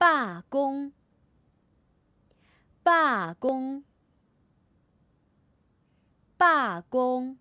罢工！罢工！罢工！